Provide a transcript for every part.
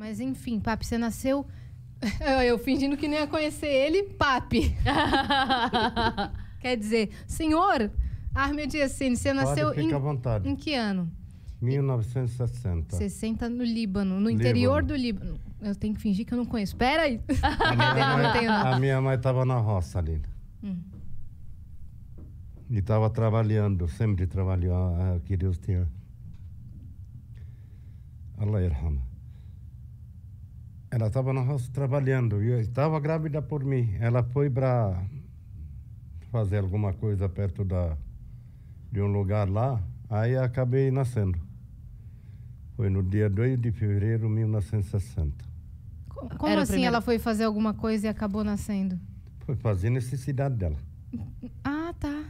Mas enfim, Papi, você nasceu. Eu, fingindo que nem ia conhecer ele, Papi. Quer dizer, senhor Armel Diacine, você nasceu em, em que ano? 1960. 60 no Líbano, no Líbano. interior do Líbano. Eu tenho que fingir que eu não conheço. Pera aí. A minha mãe estava na roça ali. Hum. E estava trabalhando, sempre trabalhou, eh, que Deus tenha. Allah irhama. Ela estava na roça trabalhando e estava grávida por mim. Ela foi para fazer alguma coisa perto da, de um lugar lá, aí acabei nascendo. Foi no dia 2 de fevereiro de 1960. Como Era assim ela foi fazer alguma coisa e acabou nascendo? Foi fazer necessidade dela. Ah, tá.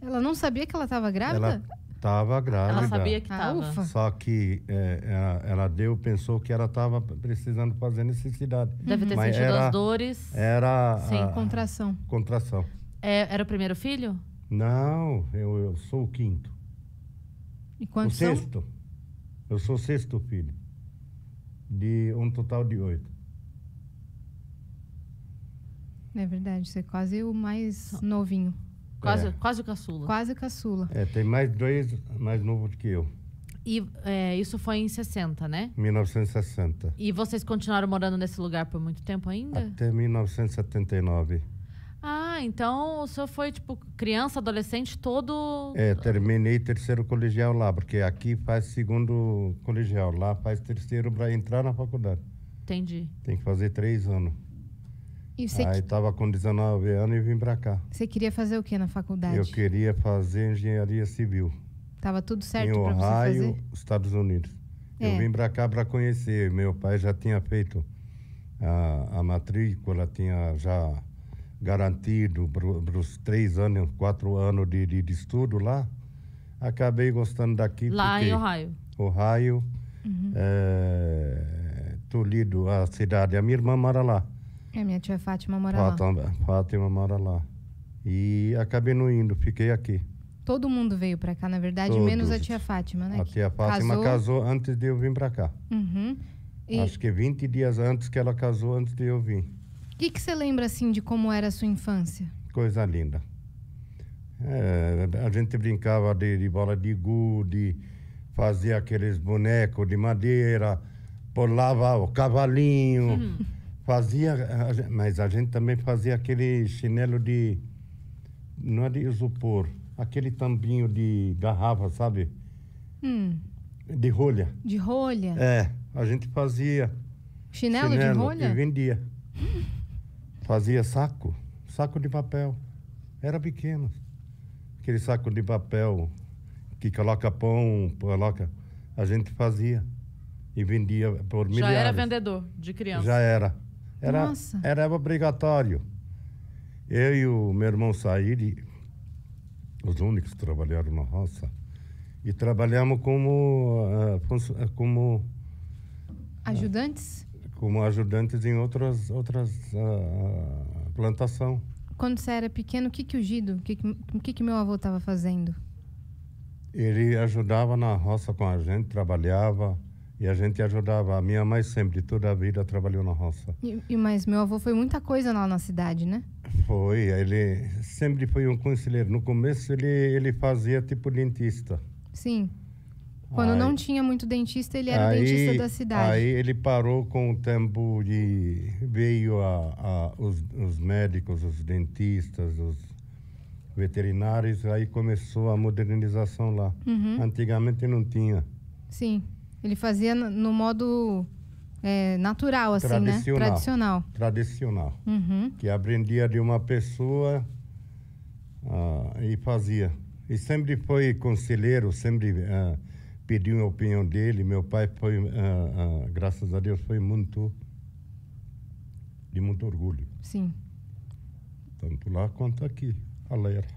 Ela não sabia que ela estava grávida? Ela Tava grávida. Ela sabia que tava. Ah, Só que é, ela, ela, deu, pensou que ela tava precisando fazer necessidade. Deve ter Mas sentido era, as dores. Era. Ah, contração. Contração. É, era o primeiro filho? Não, eu, eu sou o quinto. E quantos o são? sexto. Eu sou o sexto filho. De um total de oito. É verdade, você é quase o mais novinho. Quase, é. quase o caçula. Quase caçula. É, tem mais dois mais novo do que eu. E é, isso foi em 60, né? 1960. E vocês continuaram morando nesse lugar por muito tempo ainda? Até 1979. Ah, então o senhor foi, tipo, criança, adolescente, todo. É, terminei terceiro colegial lá, porque aqui faz segundo colegial, lá faz terceiro para entrar na faculdade. Entendi. Tem que fazer três anos. Você... Aí estava com 19 anos e vim para cá. Você queria fazer o que na faculdade? Eu queria fazer engenharia civil. Tava tudo certo para você fazer? Em Ohio, Estados Unidos. É. Eu vim para cá para conhecer. Meu pai já tinha feito a, a matrícula, tinha já garantido para os três anos, quatro anos de, de, de, estudo lá. Acabei gostando daqui. Lá em Ohio. Ohio, uhum. é, Toledo, a cidade. A minha irmã mora lá. É, minha tia Fátima mora Fátima, lá. Fátima mora lá. E acabei não indo, fiquei aqui. Todo mundo veio para cá, na verdade, Todos. menos a tia Fátima, né? A tia Fátima casou, casou antes de eu vir para cá. Uhum. E... Acho que 20 dias antes que ela casou, antes de eu vir. O que você lembra, assim, de como era a sua infância? Coisa linda. É, a gente brincava de, de bola de gude, fazia aqueles bonecos de madeira, pulava o cavalinho... Uhum. Fazia, mas a gente também fazia aquele chinelo de. Não é de isopor, aquele tambinho de garrafa, sabe? Hum. De rolha. De rolha? É, a gente fazia. Chinelo, chinelo de rolha? E vendia. Hum. Fazia saco, saco de papel. Era pequeno. Aquele saco de papel que coloca pão, coloca. A gente fazia e vendia por milhares. Já era vendedor de criança? Já era. Era, Nossa. era obrigatório. Eu e o meu irmão Saíri, os únicos que trabalharam na roça, e trabalhamos como, eh, eh, como eh, ajudantes? Como ajudantes em outras, outras plantação. Quando você era pequeno, o que, que o Gido, o que, que meu avô estava fazendo? Ele ajudava na roça com a gente, trabalhava, e a gente ajudava. A minha mãe sempre, toda a vida, trabalhou na roça. E, e, mas meu avô foi muita coisa lá na cidade, né? Foi. Ele sempre foi um conselheiro. No começo, ele, ele fazia tipo dentista. Sim. Quando aí, não tinha muito dentista, ele era aí, dentista da cidade. Aí ele parou com o tempo de... Veio a, a os, os médicos, os dentistas, os veterinários. Aí começou a modernização lá. Uhum. Antigamente não tinha. Sim. Ele fazia no modo é, natural, assim, né? Tradicional. né? Tradicional. Tradicional. Uhum. Que aprendia de uma pessoa uh, e fazia. E sempre foi conselheiro, sempre uh, pediu a opinião dele. Meu pai foi, uh, graças a Deus, foi muito de muito orgulho. Sim. Tanto lá quanto aqui, a Lera.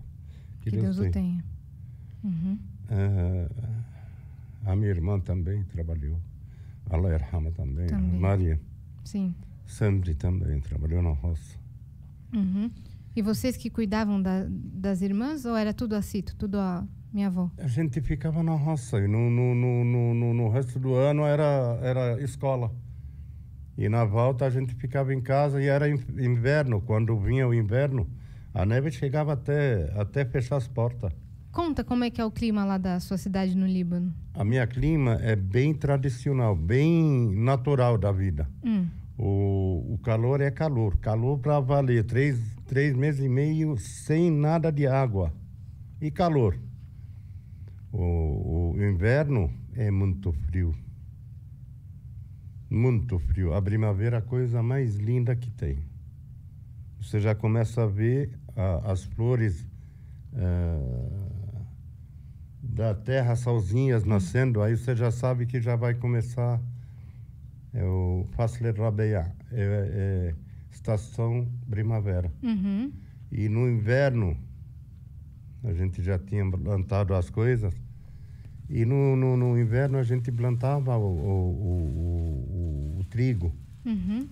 Que, que Deus, Deus tenha. o tenha. Uhum. A minha irmã também trabalhou. A Erhama também. também. A Maria. Sim. Sempre também trabalhou na roça. Uhum. E vocês que cuidavam da, das irmãs ou era tudo Cito, assim, tudo a minha avó? A gente ficava na roça e no, no, no, no, no resto do ano era, era escola. E na volta a gente ficava em casa e era inverno. Quando vinha o inverno, a neve chegava até, até fechar as portas. Conta como é que é o clima lá da sua cidade no Líbano. A minha clima é bem tradicional, bem natural da vida. Hum. O, o calor é calor, calor para valer, três, três meses e meio sem nada de água e calor. O, o inverno é muito frio, muito frio. A primavera é a coisa mais linda que tem. Você já começa a ver as flores... Uh, da terra, salzinhas nascendo, aí você já sabe que já vai começar é o Fasle Rabeia, é, é, estação primavera. Uhum. E no inverno, a gente já tinha plantado as coisas, e no, no, no inverno a gente plantava o, o, o, o trigo uhum.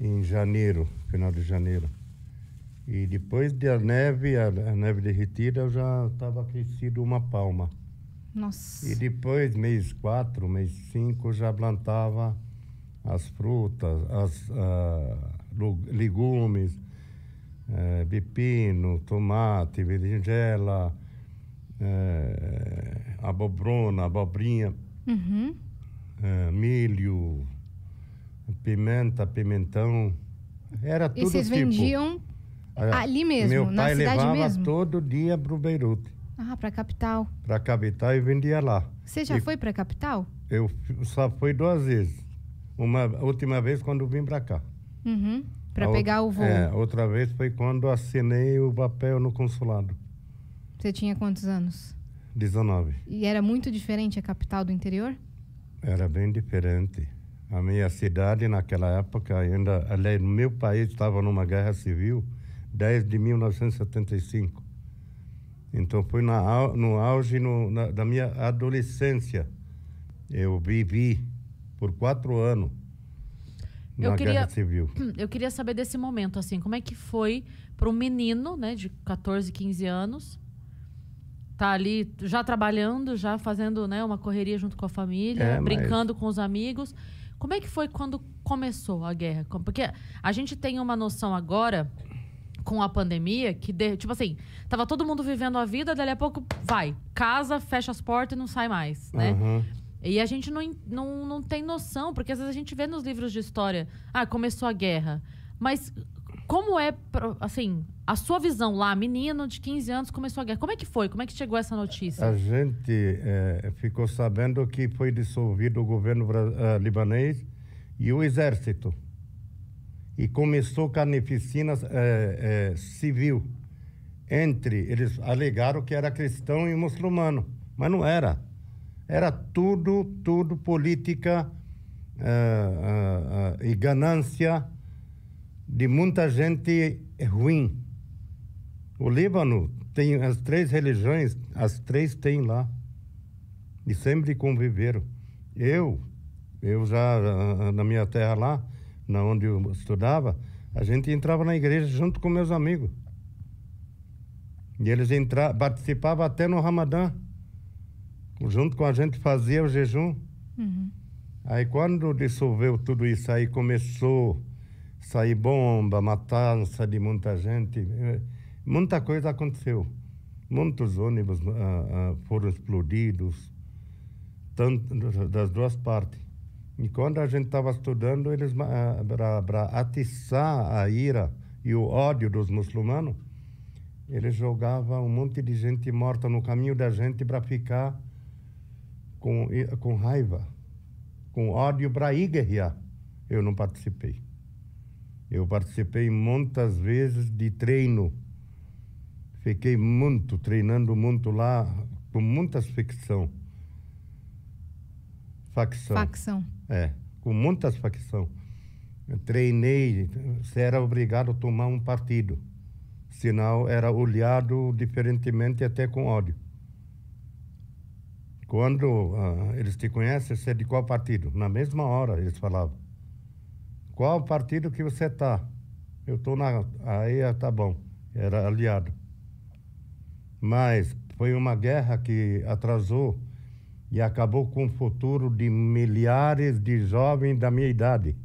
em janeiro, final de janeiro. E depois da neve, a, a neve derretida, eu já estava crescido uma palma. Nossa. E depois, mês quatro, mês cinco, já plantava as frutas, as uh, legumes, uh, pepino, tomate, berinjela, uh, é, abobrona, abobrinha, uhum. uh, milho, pimenta, pimentão. Era tudo e vocês tipo. vendiam Ali mesmo, meu na pai cidade levava mesmo? todo dia para o Beirute. Ah, para a capital. Para a capital e vendia lá. Você já e foi para a capital? Eu só fui duas vezes. Uma última vez quando vim para cá. Uhum, para pegar o voo. É, outra vez foi quando assinei o papel no consulado. Você tinha quantos anos? 19. E era muito diferente a capital do interior? Era bem diferente. A minha cidade naquela época ainda, aliás, meu país estava numa guerra civil 10 de 1975. Então foi na, no auge no, na, da minha adolescência. Eu vivi por quatro anos eu na queria, Guerra Civil. Eu queria saber desse momento, assim, como é que foi para um menino, né, de 14, 15 anos, tá ali já trabalhando, já fazendo, né, uma correria junto com a família, é, brincando mas... com os amigos. Como é que foi quando começou a guerra? Porque a gente tem uma noção agora com a pandemia que, de, tipo assim, tava todo mundo vivendo a vida, dali a pouco vai, casa, fecha as portas e não sai mais, né? Uhum. E a gente não, não, não tem noção, porque às vezes a gente vê nos livros de história, ah, começou a guerra. Mas como é, assim, a sua visão lá, menino de 15 anos começou a guerra. Como é que foi? Como é que chegou essa notícia? A gente é, ficou sabendo que foi dissolvido o governo uh, libanês e o exército e começou carneficina é, é, civil entre eles alegaram que era cristão e muçulmano, mas não era. Era tudo, tudo política é, é, é, e ganância de muita gente ruim. O Líbano tem as três religiões, as três tem lá e sempre conviveram. Eu, eu já na minha terra lá na onde eu estudava, a gente entrava na igreja junto com meus amigos. E eles entra, participavam até no Ramadã. Junto com a gente fazia o jejum. Uhum. Aí quando dissolveu tudo isso, aí começou a sair bomba, matança de muita gente. Muita coisa aconteceu. Muitos ônibus ah, ah, foram explodidos, tanto, das duas partes. E quando a gente estava estudando, eles ah, para atiçar a ira e o ódio dos muçulmanos, eles jogavam um monte de gente morta no caminho da gente para ficar com, com raiva, com ódio para ir guerrear. Eu não participei. Eu participei muitas vezes de treino. Fiquei muito, treinando muito lá, com muita ficção Facção. Facção. É, com muitas facções. Treinei, você era obrigado a tomar um partido, senão era olhado diferentemente até com ódio. Quando uh, eles te conhecem, você é de qual partido? Na mesma hora eles falavam. Qual partido que você está Eu estou na. Aí ah, tá bom, era aliado. Mas foi uma guerra que atrasou e acabou com o futuro de milhares de jovens da minha idade.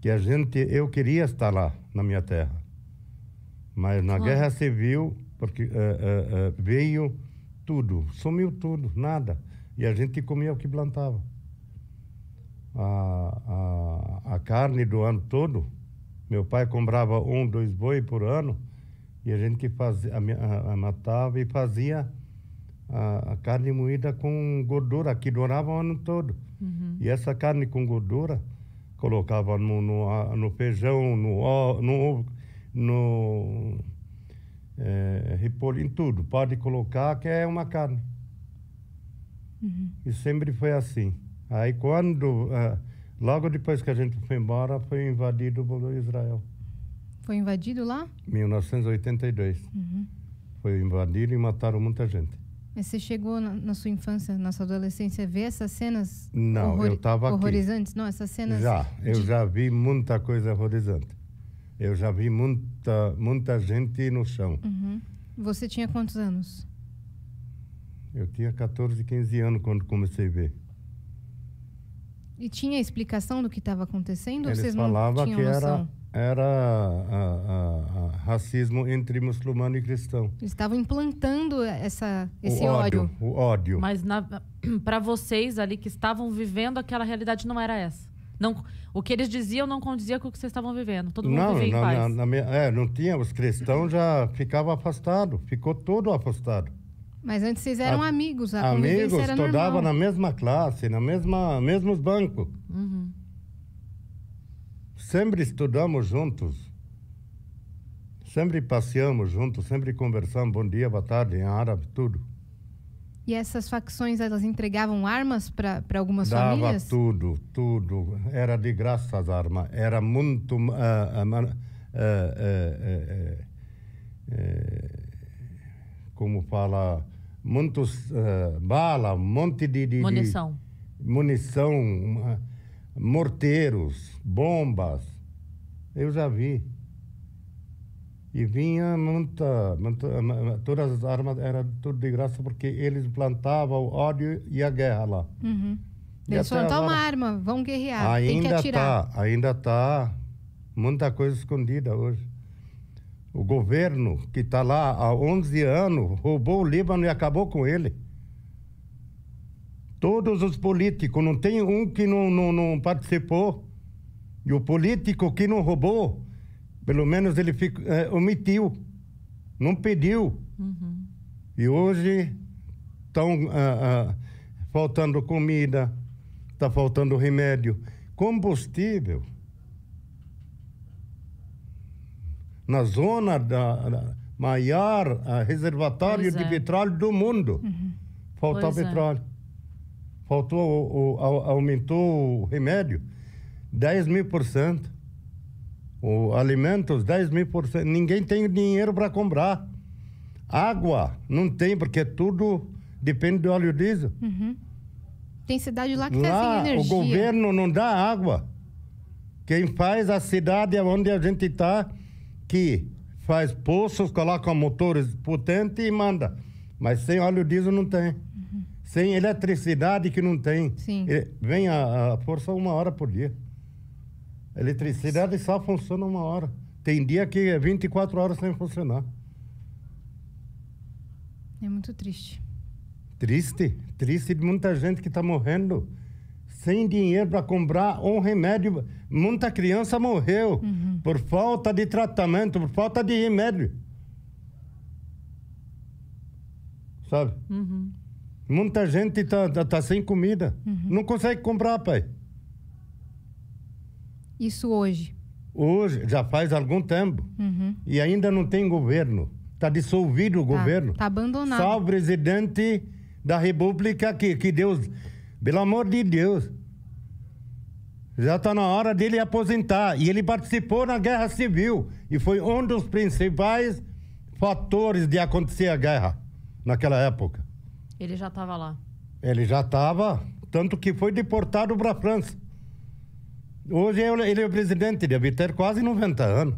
Que a gente, eu queria estar lá na minha terra, mas na claro. guerra civil, porque eh, eh, eh, veio tudo, sumiu tudo, nada, e a gente comia o que plantava. A, a, a carne do ano todo, meu pai comprava um, dois boi por ano e a gente fazia, a, a, matava e fazia a, carne moída com gordura, que durava o ano todo. Uhum. E essa carne com gordura colocava no, no, no feijão, no, no, no é, repolho, em tudo. Pode colocar que é uma carne. Uhum. E sempre foi assim. Aí quando, é, logo depois que a gente foi embora, foi invadido o Israel. Foi invadido lá? 1982. Uhum. Foi invadido e mataram muita gente. Mas você chegou na, na, sua infância, na sua adolescência, ver essas cenas Não, horror... eu estava horrorizantes? Aqui. Não, essas cenas. Já, eu de... já vi muita coisa horrorizante. Eu já vi muita, muita gente no chão. Uhum. Você tinha quantos anos? Eu tinha 14, 15 anos quando comecei a ver. E tinha explicação do que estava acontecendo? Eles falava falavam que noção? era era a, a, racismo entre muçulmano e cristão. Eles estavam implantando essa, esse o ódio, ódio, O ódio. Mas para vocês ali que estavam vivendo, aquela realidade não era essa. Não, o que eles diziam não condizia com o que vocês estavam vivendo. Todo mundo não, vivia em paz. Na, na, é, não tinha. Os cristãos já ficavam afastados. Ficou todo afastado. Mas antes vocês eram a, amigos. A amigos, estudavam na mesma classe, na mesma mesmos bancos. Uhum. Sempre estudamos juntos. Sempre passeamos juntos, sempre conversamos, bom dia, boa tarde, em árabe, tudo. E essas facções, elas entregavam armas para algumas Dava famílias? tudo, tudo. Era de graça as armas. Era muito... Uh, uh, uh, como fala... Muitos eh, bala, um monte de... de munição. De munição morteiros, bombas. Eu já vi. E vinha muita, muita todas as armas eram tudo de graça porque eles plantavam o ódio e a guerra lá. Uhum. Eles foram uma arma, vão guerrear, ainda tem que tá, atirar. Tá, ainda tá muita coisa escondida hoje. O governo que está lá há 11 anos roubou o Líbano e acabou com ele. Todos os políticos, não tem um que não, não, não participou. E o político que não roubou, pelo menos ele fico, é, omitiu, não pediu. Uhum. E hoje estão ah, ah, faltando comida, está faltando remédio, combustível. Na zona da, da maior reservatório é. de petróleo do mundo, uhum. falta pois é. petróleo. É faltou, aumentou o remédio 10 mil por cento. O alimentos 10 mil por cento. Ninguém tem dinheiro para comprar. Água não tem, porque é tudo depende do óleo diesel. Uhum. Tem cidade lá que tá lá, tá sem energia. O governo não dá água. Quem faz a cidade é onde a gente está, que faz poços, coloca motores potentes e manda. Mas sem óleo diesel não tem sem eletricidade que não tem. Sim. Vem a, a força uma hora por dia. A eletricidade Sim. só funciona uma hora. Tem dia que é 24 horas sem funcionar. É muito triste. Triste? Triste de muita gente que está morrendo sem dinheiro para comprar um remédio. Muita criança morreu uhum. por falta de tratamento, por falta de remédio. Sabe? Uhum. Muita gente tá, tá, tá sem comida. Uhum. Não consegue comprar, pai. Isso hoje? Hoje, já faz algum tempo. Uhum. E ainda não tem governo. Está dissolvido o tá, governo. Está abandonado. Só o presidente da República aqui, que Deus, pelo amor de Deus, já está na hora dele aposentar. E ele participou na guerra civil. E foi um dos principais fatores de acontecer a guerra naquela época. Ele já estava lá. Ele já estava, tanto que foi deportado para a França. Hoje é ele é o presidente, deve ter quase 90 anos.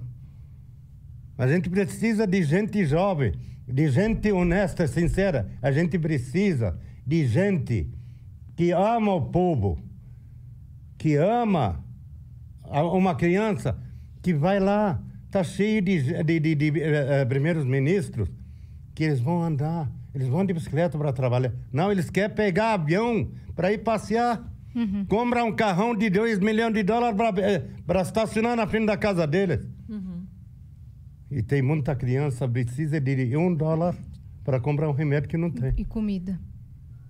A gente precisa de gente jovem, de gente honesta, sincera. A gente precisa de gente que ama o povo, que ama uma criança, que vai lá, está cheio de, de, de, de, de eh, eh, primeiros ministros, que eles vão andar eles vão de bicicleta para trabalhar. Não, eles querem pegar avião para ir passear. Uhum. Comprar um carrão de 2 milhões de dólares para eh, estacionar na frente da casa deles. Uhum. E tem muita criança precisa de um dólar para comprar um remédio que não tem. E comida?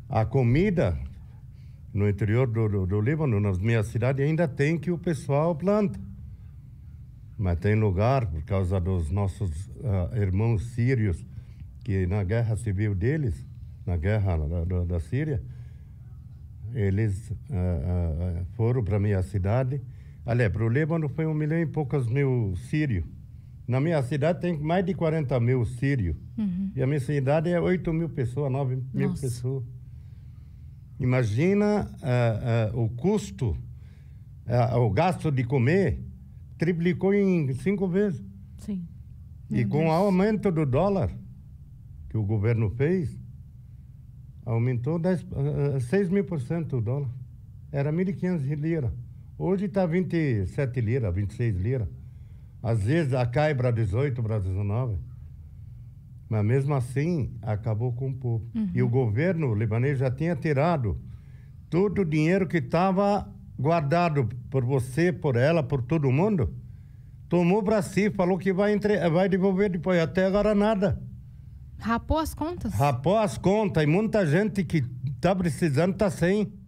A comida, no interior do, do, do Líbano, nas minhas cidades ainda tem que o pessoal planta. Mas tem lugar, por causa dos nossos uh, irmãos sírios, que na guerra civil deles, na guerra da, da, da Síria, eles ah, ah, ah, foram para minha cidade. Aliás, para o Líbano foi um milhão e poucos mil sírios. Na minha cidade tem mais de 40 mil sírios. Uhum. E a minha cidade é 8 mil pessoas, 9 Nossa. mil pessoas. Imagina o custo, o gasto de comer triplicou em cinco vezes. Sim. Meu e Deus. com o aumento do dólar, que o governo fez, aumentou 10, 6 ah, ah, mil por cento o dólar. Era 1.500 lira. Hoje está 27 lira, 26 lira. Às vezes a cai para 18, para 19. Mas mesmo assim, acabou com o povo. Uhum. E o uhum. governo libanês já tinha tirado todo o dinheiro que estava guardado por você, por ela, por todo mundo. Tomou para si, falou que vai, entre... vai devolver depois. Até agora nada. Rapou as contas? Rapou as contas e muita gente que tá precisando tá sem.